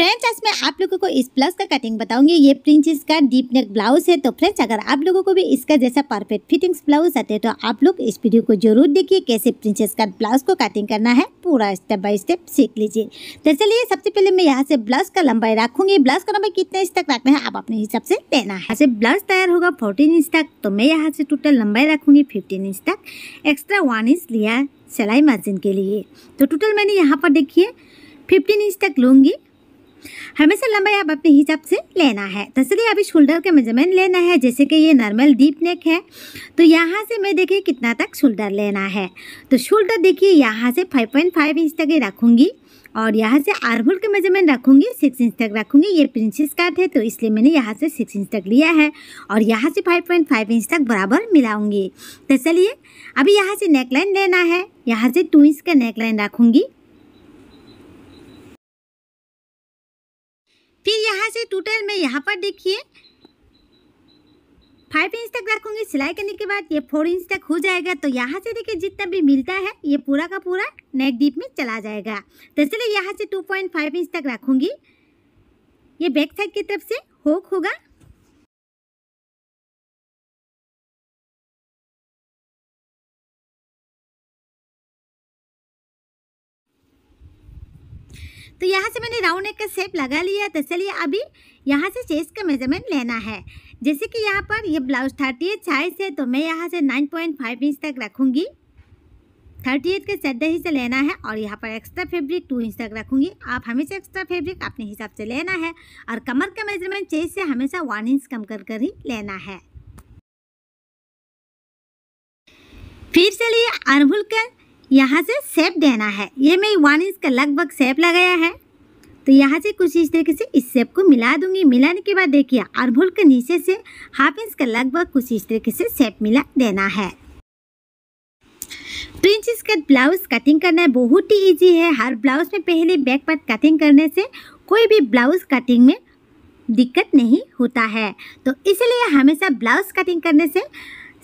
friends आज मैं आप लोगों को इस प्लस का कटिंग बताऊंगी ये प्रिंसेस का डीप नेक ब्लाउज है तो फ्रेंड्स अगर आप लोगों को भी इसका जैसा परफेक्ट फिटिंग्स ब्लाउज आते हैं तो आप लोग इस वीडियो को जरूर देखिए कैसे प्रिंसेस का ब्लाउज को कटिंग करना है पूरा स्टेप बाय स्टेप सीख लीजिए तो चलिए सबसे पहले मैं यहाँ से ब्लाउज का लंबाई रखूंगी ब्लाउज का लंबाई कितने इंच तक रखना है आप अपने हिसाब से देना है जैसे ब्लाउज तैयार होगा फोर्टीन इंच तक तो मैं यहाँ से टोटल लंबाई रखूंगी फिफ्टीन इंच तक एक्स्ट्रा वन इंच लिया सिलाई मार्जिन के लिए तो टोटल मैंने यहाँ पर देखिए फिफ्टीन इंच तक लूँगी हमेशा लंबाई आप अपने हिसाब से लेना है तो चलिए अभी शोल्डर का मेजरमेंट लेना है जैसे कि ये नॉर्मल डीप नेक है तो यहाँ से मैं देखिए कितना तक शोल्डर लेना है तो शोल्डर देखिए यहाँ से 5.5 इंच तक ही रखूँगी और यहाँ से आर्महोल के मेजरमेंट रखूँगी सिक्स इंच तक रखूँगी ये प्रिंसेस काट है तो इसलिए मैंने यहाँ से सिक्स इंच तक लिया है और यहाँ से फाइव पॉइंट फाइव इंच तक बराबर मिलाऊँगी तो चलिए अभी यहाँ से नेकलाइन लेना है यहाँ से टू इंच का नेकलाइन रखूँगी फिर यहाँ से टोटल मैं यहाँ पर देखिए फाइव इंच तक रखूँगी सिलाई करने के बाद ये फोर इंच तक हो जाएगा तो यहाँ से देखिए जितना भी मिलता है ये पूरा का पूरा नेक डीप में चला जाएगा तो इसलिए यहाँ से टू पॉइंट फाइव इंच तक रखूँगी ये बैक साइड की तरफ से होक होगा तो यहाँ से मैंने राउंड नेक का शेप लगा लिया तो चलिए अभी यहाँ से चेस्ट का मेजरमेंट लेना है जैसे कि यहाँ पर ये ब्लाउज थर्टी एट साइज है तो मैं यहाँ से नाइन पॉइंट फाइव इंच तक रखूँगी थर्टी एट के चड्डे ही से लेना है और यहाँ पर एक्स्ट्रा फेब्रिक टू इंच तक रखूँगी आप हमेशा एक्स्ट्रा फेब्रिक अपने हिसाब से लेना है और कमर का मेजरमेंट चेस्ट से हमेशा वन इंच कम कर कर ही लेना है फिर चलिए अरहुल का यहाँ से सेप देना है ये मैं वन इंच का लगभग सेप लगाया है तो यहाँ से कुछ इस तरीके से इस सेप को मिला दूंगी मिलाने के बाद देखिए अरभुल के नीचे से हाफ इंच का लगभग कुछ इस तरीके से सेप मिला देना है टू इंच का ब्लाउज कटिंग करना बहुत ही ईजी है हर ब्लाउज में पहले बैक पार्ट कटिंग करने से कोई भी ब्लाउज कटिंग में दिक्कत नहीं होता है तो इसलिए हमेशा ब्लाउज कटिंग करने से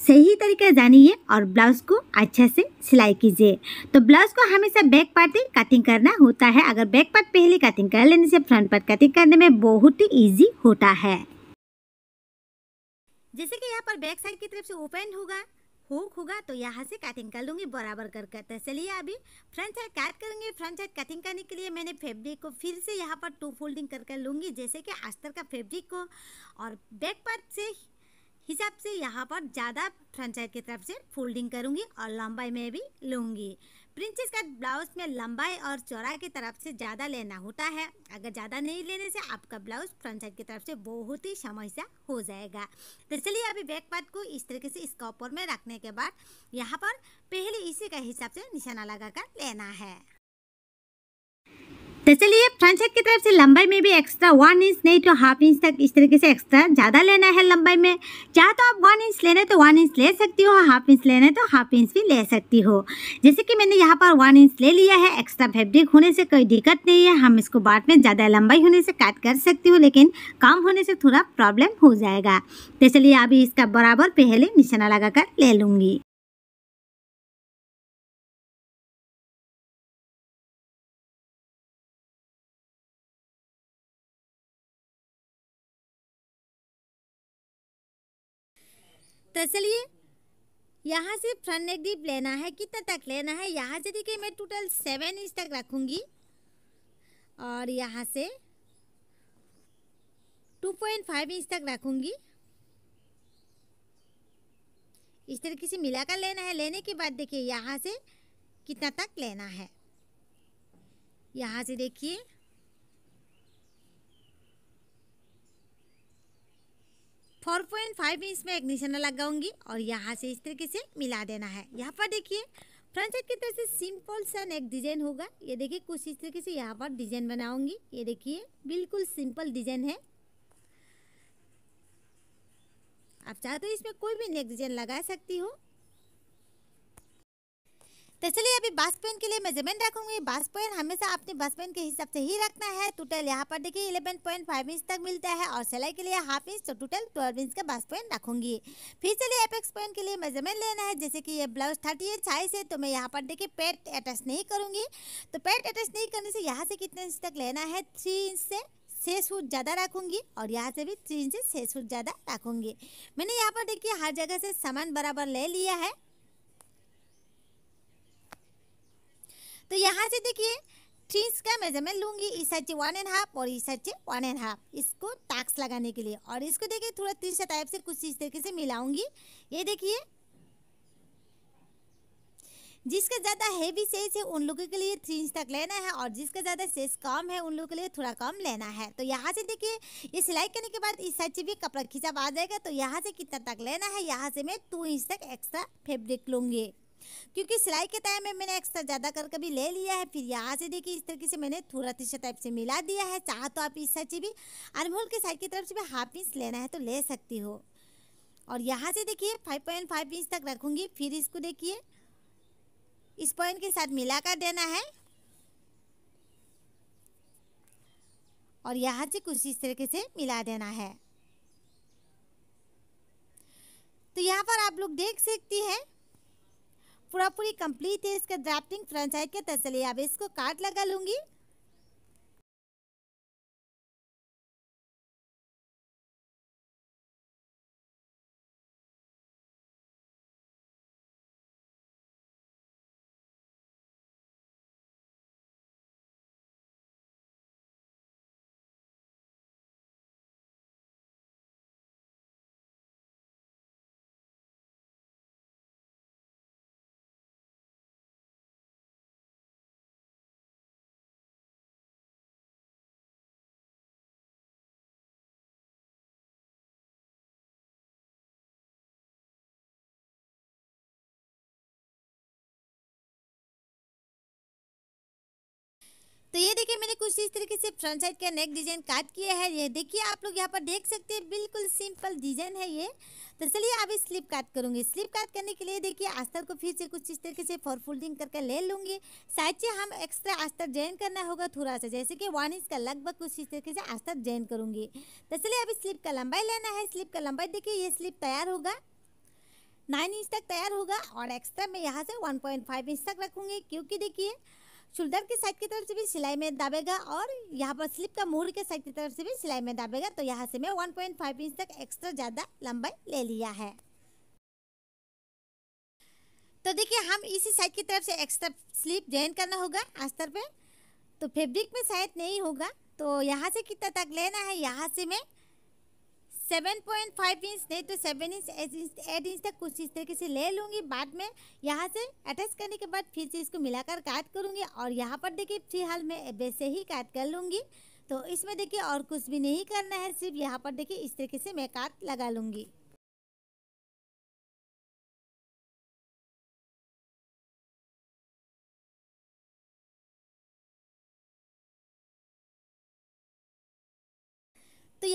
सही तरीका जानिए और ब्लाउज़ को अच्छे से सिलाई कीजिए तो ब्लाउज़ को हमेशा बैक पार्ट ही कटिंग करना होता है अगर बैक पार्ट पहले कटिंग कर लेने से फ्रंट पार्ट कटिंग करने में बहुत ही ईजी होता है जैसे कि यहाँ पर बैक साइड की तरफ से ओपन होगा हुक होगा तो यहाँ से कटिंग कर लूँगी बराबर कर कर तो चलिए अभी फ्रंट साइड काट करूँगी फ्रंट साइड कटिंग करने के लिए मैंने फैब्रिक को फिर से यहाँ पर टू फोल्डिंग कर कर लूँगी जैसे कि अस्तर का फैब्रिक को और बैक पार्ट से हिसाब से यहाँ पर ज़्यादा फ्रंट की तरफ से फोल्डिंग करूँगी और लंबाई में भी लूँगी प्रिंसेस का ब्लाउज में लंबाई और चौड़ाई की तरफ से ज़्यादा लेना होता है अगर ज़्यादा नहीं लेने से आपका ब्लाउज फ्रंट साइड की तरफ से बहुत ही समस्या हो जाएगा तो चलिए अभी बैक पार्ट को इस तरीके से इसका ऊपर में रखने के बाद यहाँ पर पहले इसी के हिसाब से निशाना लगा कर लेना है तो चलिए फ्रंट साइड की तरफ से लंबाई में भी एक्स्ट्रा वन इंच नहीं तो हाफ इंच तक इस तरीके से एक्स्ट्रा ज़्यादा लेना है लंबाई में चाहे तो आप वन इंच लेना है तो वन इंच ले सकती हो हाफ इंच लेना है तो हाफ इंच भी ले सकती हो जैसे कि मैंने यहाँ पर वन इंच ले लिया है एक्स्ट्रा फेब्रिक होने से कोई दिक्कत नहीं है हम इसको बाद में ज़्यादा लंबाई होने से काट कर सकती हूँ लेकिन कम होने से थोड़ा प्रॉब्लम हो जाएगा तो चलिए अभी इसका बराबर पहले निशाना लगा कर ले लूँगी तो चलिए यहाँ से फ्रंट नेक डीप लेना है कितना तक लेना है यहाँ से देखिए मैं टोटल सेवन इंच तक रखूँगी और यहाँ से टू पॉइंट फाइव इंच तक रखूँगी इस तरीके से मिलाकर लेना है लेने के बाद देखिए यहाँ से कितना तक लेना है यहाँ से देखिए फोर पॉइंट फाइव इंच में एक निशाना लगाऊंगी और यहाँ से इस तरीके से मिला देना है यहाँ पर देखिए फ्रंट साइड की तरफ से सिंपल सा नेक डिजाइन होगा ये देखिए कुछ इस तरीके से यहाँ पर डिजाइन बनाऊंगी ये देखिए बिल्कुल सिंपल डिजाइन है आप चाहे तो इसमें कोई भी नेक डिजाइन लगा सकती हो तो चलिए अभी बासपेन के लिए मेजरमेंट रखूंगी बासपेन हमेशा अपने बासपेन के हिसाब से ही रखना है टोटल यहाँ पर देखिए इलेवन पॉइंट फाइव इंच तक मिलता है और सिलाई के लिए हाफ इंच तो टोटल ट्वेल्व इंच का बासपेन रखूंगी फिर चलिए एपेक्स पेन के लिए मेजरमेंट लेना है जैसे कि ये ब्लाउज थर्टी एट साइज है तो मैं यहाँ पर देखिए पेट अटैच नहीं करूँगी तो पेट अटैच नहीं करने से यहाँ से कितने इंच तक लेना है थ्री इंच से छः सूट ज़्यादा रखूंगी और यहाँ से भी थ्री इंच से छः सूट ज़्यादा रखूँगी मैंने यहाँ पर देखिए हर जगह से सामान बराबर ले लिया है यहाँ से देखिए थ्री इंच का मेजरमेंट लूंगी इस साइड से वन एंड हाफ और इस साइड से वन एंड हाफ इसको टैक्स लगाने के लिए और इसको देखिए थोड़ा तीन तिरछा टाइप से कुछ इस तरीके से मिलाऊंगी ये देखिए जिसका ज़्यादा हेवी सेज है उन लोगों के लिए थ्री इंच तक लेना है और जिसका ज़्यादा सेज कम है उन लोगों के लिए थोड़ा कम लेना है तो यहाँ से देखिए ये सिलाई करने के बाद इस साइड से भी कपड़ा खिंचाव आ जाएगा तो यहाँ से कितना तक लेना है यहाँ से मैं टू इंच तक एक्स्ट्रा फेब्रिक लूँगी क्योंकि सिलाई के टाइम में मैंने एक्स्ट्रा ज़्यादा कर कभी ले लिया है फिर यहाँ से देखिए इस तरीके से मैंने थोड़ा तीसरा टाइप से मिला दिया है चाह तो आप इस सची भी अनमोल के साइड की तरफ से भी हाफ इंच लेना है तो ले सकती हो और यहाँ से देखिए फाइव पॉइंट फाइव इंच तक रखूँगी फिर इसको देखिए इस पॉइंट के साथ मिला कर देना है और यहाँ से कुछ इस तरीके से मिला देना है तो यहाँ पर आप लोग देख सकती हैं पूरा पूरी कंप्लीट है इसका ड्राफ्टिंग फ्रंट साइड के तसली अब इसको काट लगा लूंगी तो ये देखिए मैंने कुछ इस तरीके से फ्रंट साइड का नेक डिजाइन काट किया है ये देखिए आप लोग यहाँ पर देख सकते हैं बिल्कुल सिंपल डिजाइन है ये तो चलिए अभी स्लिप काट करूँगी स्लिप काट करने के लिए देखिए अस्तर को फिर से कुछ इस तरीके से फॉर फोल्डिंग करके ले लूंगी साइड से हम एक्स्ट्रा अस्तर ज्वाइन करना होगा थोड़ा सा जैसे कि वन इंच का लगभग कुछ इस तरीके से अस्तर ज्वाइन करूंगी तो चलिए अभी स्लिप का लंबाई लेना है स्लिप का लंबाई देखिए ये स्लिप तैयार होगा नाइन इंच तक तैयार होगा और एक्स्ट्रा मैं यहाँ से वन पॉइंट फाइव इंच तक रखूंगी क्योंकि देखिए शोल्डर के साइड की तरफ से भी सिलाई में दाबेगा और यहाँ पर स्लिप का मुहर के साइड की तरफ से भी सिलाई में दाबेगा तो यहाँ से मैं 1.5 इंच तक एक्स्ट्रा ज़्यादा लंबाई ले लिया है तो देखिए हम इसी साइड की तरफ से एक्स्ट्रा स्लीप ज्वाइन करना होगा अस्तर पे तो फेब्रिक में शायद नहीं होगा तो यहाँ से कितना तक लेना है यहाँ से मैं सेवन पॉइंट फाइव इंच नहीं तो सेवन इंच एट इंच तक कुछ इस तरीके से ले लूँगी बाद में यहाँ से अटैच करने के बाद फिर से इसको मिलाकर काट करूँगी और यहाँ पर देखिए फिलहाल मैं वैसे ही काट कर लूँगी तो इसमें देखिए और कुछ भी नहीं करना है सिर्फ यहाँ पर देखिए इस तरीके से मैं काट लगा लूँगी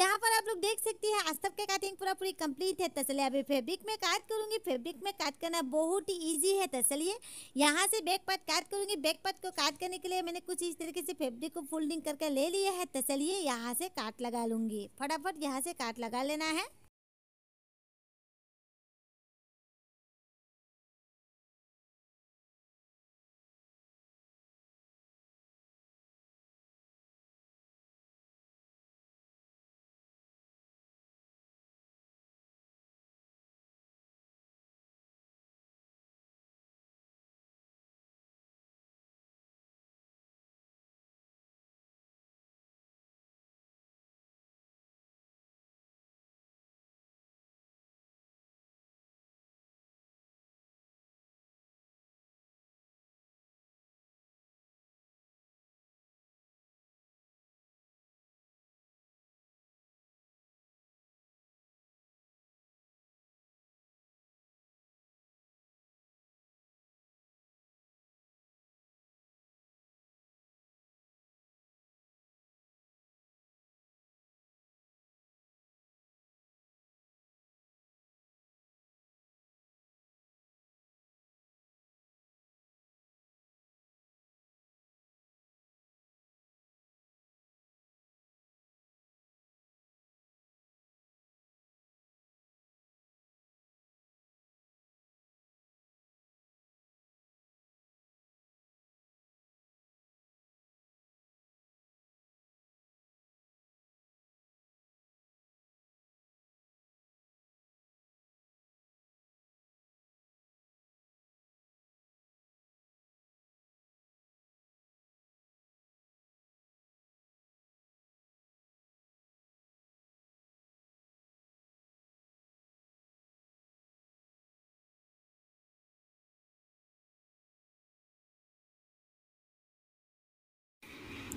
यहाँ पर आप लोग देख सकते हैं आज तक के काटिंग पूरा पूरी कंप्लीट है तो चलिए अभी फेब्रिक में काट करूंगी फेब्रिक में काट करना बहुत ही ईजी है तो चलिए यहाँ से बैक पार्ट काट करूँगी बैक पार्ट को काट करने के लिए मैंने कुछ इस तरीके से फेब्रिक को फोल्डिंग करके ले लिया है तो चलिए यहाँ से काट लगा लूंगी फटाफट यहाँ से काट लगा लेना है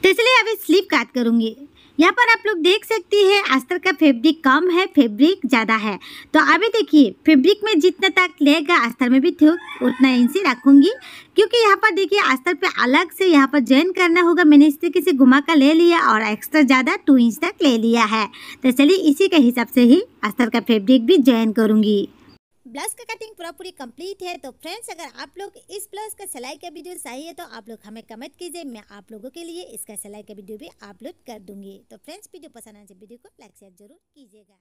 तो इसलिए अभी स्लीप काट करूँगी यहाँ पर आप लोग देख सकती है अस्तर का फैब्रिक कम है फैब्रिक ज़्यादा है तो अभी देखिए फैब्रिक में जितना तक लेगा अस्तर में भी थे तो उतना इंची रखूँगी क्योंकि यहाँ पर देखिए अस्तर पे अलग से यहाँ पर ज्वाइन करना होगा मैंने इस तरीके से घुमा कर ले लिया और एक्स्ट्रा ज़्यादा टू इंच तक ले लिया है तो चलिए इसी के हिसाब से ही अस्तर का फेब्रिक भी ज्वाइन करूँगी ब्लाउज का कटिंग पूरा पूरी कंप्लीट है तो फ्रेंड्स अगर आप लोग इस ब्लाउज का सिलाई का वीडियो चाहिए तो आप लोग हमें कमेंट कीजिए मैं आप लोगों के लिए इसका सिलाई का वीडियो भी अपलोड कर दूंगी तो फ्रेंड्स वीडियो पसंद आने से वीडियो को लाइक शेयर जरूर कीजिएगा